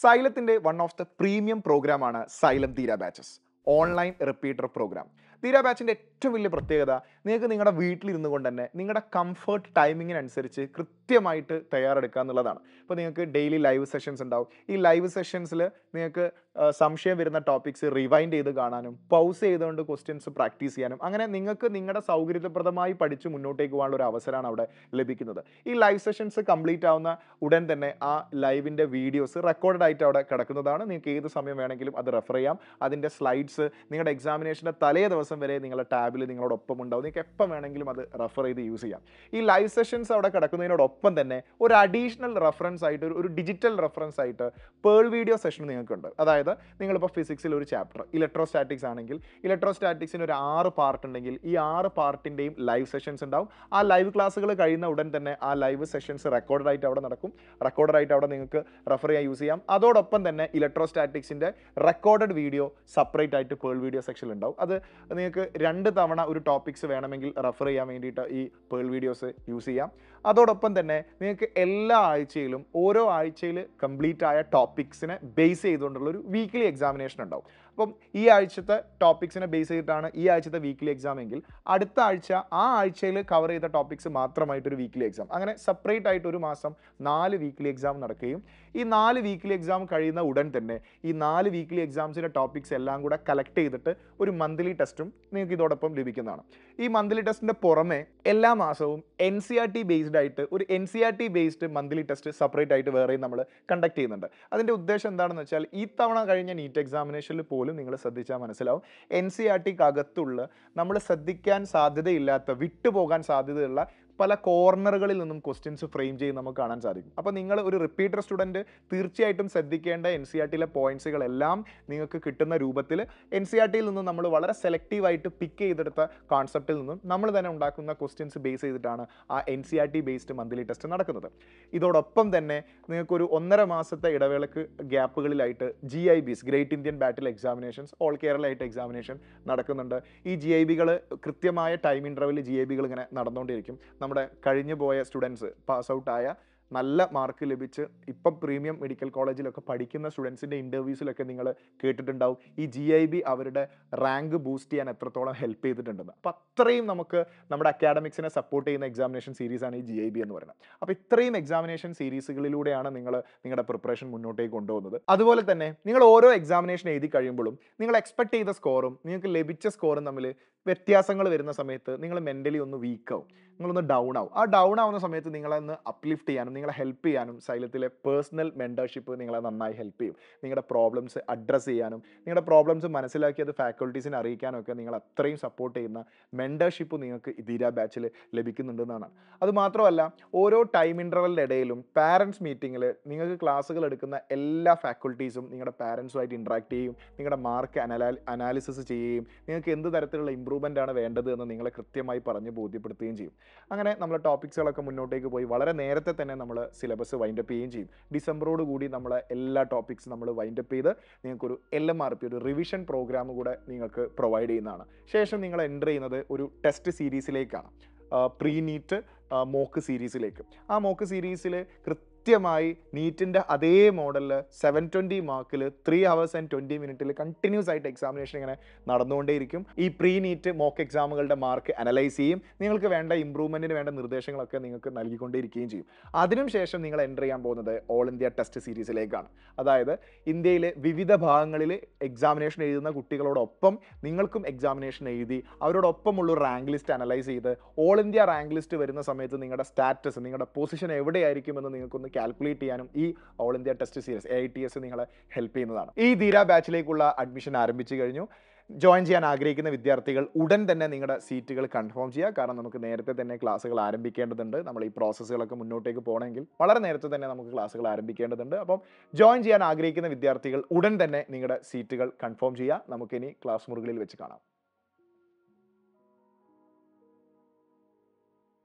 സൈലത്തിൻ്റെ one of the premium പ്രോഗ്രാമാണ് Xylem Dheera batches online repeater programme Dheera ബാച്ചിൻ്റെ ഏറ്റവും വലിയ പ്രത്യേകത നിങ്ങൾക്ക് നിങ്ങളുടെ വീട്ടിലിരുന്നു കൊണ്ട് തന്നെ നിങ്ങളുടെ കംഫർട്ട് ടൈമിങ്ങിനനുസരിച്ച് കൃത്യമായിട്ട് തയ്യാറെടുക്കുക എന്നുള്ളതാണ് ഇപ്പോൾ നിങ്ങൾക്ക് ഡെയിലി ലൈവ് സെഷൻസ് ഉണ്ടാവും ഈ ലൈവ് സെഷൻസിൽ നിങ്ങൾക്ക് സംശയം വരുന്ന ടോപ്പിക്സ് റിവൈൻഡ് ചെയ്ത് കാണാനും പൗസ് ചെയ്തുകൊണ്ട് ക്വസ്റ്റ്യൻസ് പ്രാക്ടീസ് ചെയ്യാനും അങ്ങനെ നിങ്ങൾക്ക് നിങ്ങളുടെ സൗകര്യപ്രദമായി പഠിച്ച് മുന്നോട്ടേക്ക് പോകാനുള്ള ഒരു അവസരമാണ് അവിടെ ലഭിക്കുന്നത് ഈ ലൈവ് സെഷൻസ് കംപ്ലീറ്റ് ആവുന്ന ഉടൻ തന്നെ ആ ലൈവിൻ്റെ വീഡിയോസ് റെക്കോർഡ് ആയിട്ട് അവിടെ കിടക്കുന്നതാണ് നിങ്ങൾക്ക് ഏത് സമയം വേണമെങ്കിലും അത് റെഫർ ചെയ്യാം അതിൻ്റെ സ്ലൈഡ്സ് നിങ്ങളുടെ എക്സാമിനേഷൻ്റെ തലേ ദിവസം ദിവസം വരെ നിങ്ങളുടെ ടാബിൽ നിങ്ങളോടൊപ്പം ഉണ്ടാവും നിങ്ങൾക്ക് എപ്പം വേണമെങ്കിലും അത് റെഫർ ചെയ്ത് യൂസ് ചെയ്യാം ഈ ലൈവ് സെഷൻസ് അവിടെ കിടക്കുന്നതിനോടൊപ്പം തന്നെ ഒരു അഡീഷണൽ റെഫറൻസ് ആയിട്ട് ഒരു ഡിജിറ്റൽ റെഫറൻസ് ആയിട്ട് പേൾ വീഡിയോ സെഷൻ നിങ്ങൾക്കുണ്ട് അതായത് നിങ്ങളിപ്പോൾ ഫിസിക്സിൽ ഒരു ചാപ്റ്റർ ഇലക്ട്രോസ്റ്റാറ്റിക്സ് ആണെങ്കിൽ ഇലക്ട്രോസ്റ്റാറ്റിക്സിന് ഒരു ആറ് പാർട്ട് ഉണ്ടെങ്കിൽ ഈ ആറ് പാർട്ടിൻ്റെയും ലൈവ് സെഷൻസ് ഉണ്ടാവും ആ ലൈവ് ക്ലാസ്സുകൾ കഴിയുന്ന ഉടൻ തന്നെ ആ ലൈവ് സെഷൻസ് റെക്കോർഡ് ആയിട്ട് അവിടെ നടക്കും റെക്കോർഡ് ആയിട്ട് അവിടെ നിങ്ങൾക്ക് റെഫർ ചെയ്യാൻ യൂസ് ചെയ്യാം അതോടൊപ്പം തന്നെ ഇലക്ട്രോസ്റ്റാറ്റിക്സിൻ്റെ റെക്കോർഡഡ് വീഡിയോ സെപ്പറേറ്റ് ആയിട്ട് പേൾ വീഡിയോ സെക്ഷനിൽ ഉണ്ടാവും അത് നിങ്ങൾക്ക് രണ്ട് തവണ ഒരു ടോപ്പിക്സ് വേണമെങ്കിൽ റെഫർ ചെയ്യാൻ വേണ്ടിയിട്ട് ഈ പേൾ വീഡിയോസ് യൂസ് ചെയ്യാം അതോടൊപ്പം തന്നെ നിങ്ങൾക്ക് എല്ലാ ആഴ്ചയിലും ഓരോ ആഴ്ചയിൽ കംപ്ലീറ്റ് ആയ ടോപ്പിക്സിനെ ബേസ് ചെയ്തുകൊണ്ടുള്ള ഒരു വീക്ക്ലി എക്സാമിനേഷൻ ഉണ്ടാവും അപ്പം ഈ ആഴ്ചത്തെ ടോപ്പിക്സിനെ ബേസ് ചെയ്തിട്ടാണ് ഈ ആഴ്ചത്തെ വീക്ക്ലി എക്സാം എങ്കിൽ അടുത്ത ആഴ്ച ആ ആഴ്ചയിൽ കവർ ചെയ്ത ടോപ്പിക്സ് മാത്രമായിട്ടൊരു വീക്ക്ലി എക്സാം അങ്ങനെ സെപ്പറേറ്റ് ആയിട്ട് ഒരു മാസം നാല് വീക്ക്ലി എക്സാം നടക്കുകയും ഈ നാല് വീക്ക്ലി എക്സാം കഴിയുന്ന ഉടൻ തന്നെ ഈ നാല് വീക്ക്ലി എക്സാംസിൻ്റെ ടോപ്പിക്സ് എല്ലാം കൂടെ കളക്ട് ചെയ്തിട്ട് ഒരു മന്ത്ലി ടെസ്റ്റും നിങ്ങൾക്ക് ഇതോടൊപ്പം ലഭിക്കുന്നതാണ് ഈ മന്ത്ലി ടെസ്റ്റിൻ്റെ പുറമെ എല്ലാ മാസവും N C R T based ആയിട്ട് ഒരു N C R T based monthly test separate ആയിട്ട് വേറെയും നമ്മൾ കണ്ടക്ട് ചെയ്യുന്നുണ്ട് അതിൻ്റെ ഉദ്ദേശം എന്താണെന്ന് വെച്ചാൽ ഈ തവണ കഴിഞ്ഞ നീറ്റ് എക്സാമിനേഷനിൽ പോയി പോലും നിങ്ങൾ ശ്രദ്ധിച്ചാൽ മനസ്സിലാവും എൻ സി ആർ e ടിക്കകത്തുള്ള നമ്മൾ ശ്രദ്ധിക്കാൻ സാധ്യതയില്ലാത്ത വിട്ടുപോകാൻ സാധ്യതയുള്ള പല കോർണറുകളിൽ നിന്നും ക്വസ്റ്റ്യൻസ് ഫ്രെയിം ചെയ്ത് നമുക്ക് കാണാൻ സാധിക്കും അപ്പോൾ നിങ്ങൾ ഒരു റിപ്പീറ്റർ സ്റ്റുഡൻറ്റ് തീർച്ചയായിട്ടും ശ്രദ്ധിക്കേണ്ട എൻ സി ആർ e ടിയിലെ പോയിൻസുകളെല്ലാം നിങ്ങൾക്ക് കിട്ടുന്ന രൂപത്തിൽ എൻ സി ആർ ടിയിൽ നിന്നും നമ്മൾ വളരെ സെലക്റ്റീവായിട്ട് പിക്ക് ചെയ്തെടുത്ത കോൺസെപ്റ്റിൽ നിന്നും നമ്മൾ തന്നെ ഉണ്ടാക്കുന്ന ക്വസ്റ്റ്യൻസ് ബേസ് ചെയ്തിട്ടാണ് ആ N C R T based monthly test നടക്കുന്നത് ഇതോടൊപ്പം തന്നെ നിങ്ങൾക്കൊരു ഒന്നര മാസത്തെ ഇടവേളക്ക് ഗ്യാപ്പുകളിലായിട്ട് G I Bs great Indian battle exam examinations all Kerala examination നടക്കുന്നുണ്ട് ഈ ജി ഐ ബികൾ കൃത്യമായ ടൈം ഇൻ്റർവെൽ ജി ഐ ബികൾ ഇങ്ങനെ നടന്നുകൊണ്ടിരിക്കും നമ്മുടെ കഴിഞ്ഞു പോയ സ്റ്റുഡൻസ് പാസ് ഔട്ടായ നല്ല മാർക്ക് ലഭിച്ച് ഇപ്പം പ്രീമിയം മെഡിക്കൽ കോളേജിലൊക്കെ പഠിക്കുന്ന സ്റ്റുഡൻസിൻ്റെ ഇൻ്റർവ്യൂസിലൊക്കെ നിങ്ങൾ കേട്ടിട്ടുണ്ടാവും ഈ ജി ഐ ബി അവരുടെ റാങ്ക് ബൂസ്റ്റ് ചെയ്യാൻ എത്രത്തോളം ഹെൽപ്പ് ചെയ്തിട്ടുണ്ടെന്ന് അപ്പം അത്രയും നമുക്ക് നമ്മുടെ അക്കാഡമിക്സിനെ സപ്പോർട്ട് ചെയ്യുന്ന എക്സാമിനേഷൻ സീരീസാണ് ഈ ജി ഐ ബി എന്ന് പറയുന്നത് അപ്പോൾ ഇത്രയും എക്സാമിനേഷൻ സീരീസുകളിലൂടെയാണ് നിങ്ങൾ നിങ്ങളുടെ പ്രിപ്പറേഷൻ മുന്നോട്ടേക്ക് കൊണ്ടുപോകുന്നത് അതുപോലെ തന്നെ നിങ്ങൾ ഓരോ എക്സാമിനേഷൻ എഴുതി കഴിയുമ്പോഴും നിങ്ങൾ എക്സ്പെക്ട് ചെയ്ത സ്കോറും നിങ്ങൾക്ക് ലഭിച്ച സ്കോറും തമ്മിൽ വ്യത്യാസങ്ങൾ വരുന്ന സമയത്ത് നിങ്ങൾ മെൻ്റലി ഒന്ന് വീക്കാവും നിങ്ങളൊന്ന് ഡൗൺ ആവും ആ ഡൗൺ ആവുന്ന സമയത്ത് നിങ്ങളെ ഒന്ന് അപ്ലിഫ്റ്റ് ചെയ്യാനും നിങ്ങളെ ഹെൽപ്പ് ചെയ്യാനും സൈലത്തിലെ പേഴ്സണൽ മെൻറ്റർഷിപ്പ് നിങ്ങളെ നന്നായി ഹെൽപ്പ് ചെയ്യും നിങ്ങളുടെ പ്രോബ്ലംസ് അഡ്രസ്സ് ചെയ്യാനും നിങ്ങളുടെ പ്രോബ്ലംസ് മനസ്സിലാക്കി അത് ഫാക്കൾട്ടീസിനെ അറിയിക്കാനും ഒക്കെ നിങ്ങൾ അത്രയും സപ്പോർട്ട് ചെയ്യുന്ന മെൻറ്റർഷിപ്പ് നിങ്ങൾക്ക് ഇതിര ബാച്ചിൽ ലഭിക്കുന്നുണ്ടെന്നാണ് അതുമാത്രമല്ല ഓരോ ടൈം ഇൻ്റർവലിൻ്റെ ഇടയിലും പാരൻസ് മീറ്റിങ്ങിൽ നിങ്ങൾക്ക് ക്ലാസ്സുകൾ എടുക്കുന്ന എല്ലാ ഫാക്കൽറ്റീസും നിങ്ങളുടെ പാരൻസുമായിട്ട് ഇൻട്രാക്ട് ചെയ്യും നിങ്ങളുടെ മാർക്ക് അനലാ അനാലിസിസ് ചെയ്യുകയും നിങ്ങൾക്ക് എന്ത് തരത്തിലുള്ള ഇമ്പ്രൂവ്മെൻ്റ് ആണ് വേണ്ടത് എന്ന് നിങ്ങളെ കൃത്യമായി പറഞ്ഞ് ബോധ്യപ്പെടുത്തുകയും ചെയ്യും അങ്ങനെ നമ്മുടെ ടോപ്പിക്സുകളൊക്കെ മുന്നോട്ടേക്ക് പോയി വളരെ നേരത്തെ തന്നെ നമ്മൾ നമ്മുടെ സിലബസ് വൈൻഡപ്പ് ചെയ്യുകയും ചെയ്യും ഡിസംബറോട് കൂടി നമ്മൾ എല്ലാ ടോപ്പിക്സ് നമ്മൾ വൈൻഡപ്പ് ചെയ്ത് നിങ്ങൾക്കൊരു എൽ എം ആർ പി ഒരു റിവിഷൻ പ്രോഗ്രാം കൂടെ നിങ്ങൾക്ക് പ്രൊവൈഡ് ചെയ്യുന്നതാണ് ശേഷം നിങ്ങൾ എൻ്റർ ചെയ്യുന്നത് ഒരു ടെസ്റ്റ് സീരീസിലേക്കാണ് പ്രീ നീറ്റ് മോക്ക് സീരീസിലേക്ക് ആ മോക്ക് സീരീസിൽ കൃത്യം കൃത്യമായി നീറ്റിൻ്റെ അതേ മോഡലിൽ സെവൻ ട്വൻറ്റി മാർക്കിൽ ത്രീ ഹവേഴ്സ് ആൻഡ് ട്വൻറ്റി മിനിറ്റിൽ കണ്ടിന്യൂസ് ആയിട്ട് എക്സാമിനേഷൻ ഇങ്ങനെ നടന്നുകൊണ്ടേയിരിക്കും ഈ പ്രീ നീറ്റ് മോക്ക് എക്സാമുകളുടെ മാർക്ക് അനലൈസ് ചെയ്യും നിങ്ങൾക്ക് വേണ്ട ഇമ്പ്രൂവ്മെൻറ്റിന് വേണ്ട നിർദ്ദേശങ്ങളൊക്കെ നിങ്ങൾക്ക് നൽകിക്കൊണ്ടിരിക്കുകയും ചെയ്യും അതിനുശേഷം നിങ്ങൾ എൻ്റർ ചെയ്യാൻ പോകുന്നത് ഓൾ ഇന്ത്യ ടെസ്റ്റ് സീരീസിലേക്കാണ് അതായത് ഇന്ത്യയിലെ വിവിധ ഭാഗങ്ങളിൽ എക്സാമിനേഷൻ എഴുതുന്ന കുട്ടികളോടൊപ്പം നിങ്ങൾക്കും എക്സാമിനേഷൻ എഴുതി അവരോടൊപ്പമുള്ള റാങ്ക് ലിസ്റ്റ് അനലൈസ് ചെയ്ത് ഓൾ ഇന്ത്യ റാങ്ക് ലിസ്റ്റ് വരുന്ന സമയത്ത് നിങ്ങളുടെ സ്റ്റാറ്റസ് നിങ്ങളുടെ പൊസിഷൻ എവിടെയായിരിക്കുമെന്ന് നിങ്ങൾക്കൊന്ന് കാൽക്കുലേറ്റ് ചെയ്യാനും ഈ all India test series A T S നിങ്ങളെ ഹെൽപ്പ് ചെയ്യുന്നതാണ് ഈ ധീര ബാച്ചിലേക്കുള്ള അഡ്മിഷൻ ആരംഭിച്ചു കഴിഞ്ഞു ജോയിൻ ചെയ്യാൻ ആഗ്രഹിക്കുന്ന വിദ്യാർത്ഥികൾ ഉടൻ തന്നെ നിങ്ങളുടെ സീറ്റുകൾ കൺഫേം ചെയ്യുക കാരണം നമുക്ക് നേരത്തെ തന്നെ ക്ലാസ്സുകൾ ആരംഭിക്കേണ്ടതുണ്ട് നമ്മൾ ഈ പ്രോസസ്സുകളൊക്കെ മുന്നോട്ടേക്ക് പോകണമെങ്കിൽ വളരെ നേരത്തെ തന്നെ നമുക്ക് ക്ലാസ്സുകൾ ആരംഭിക്കേണ്ടതുണ്ട് അപ്പം ജോയിൻ ചെയ്യാൻ ആഗ്രഹിക്കുന്ന വിദ്യാർത്ഥികൾ ഉടൻ തന്നെ നിങ്ങളുടെ സീറ്റുകൾ കൺഫേം ചെയ്യുക നമുക്കിനി ക്ലാസ് മുറികളിൽ വെച്ച് കാണാം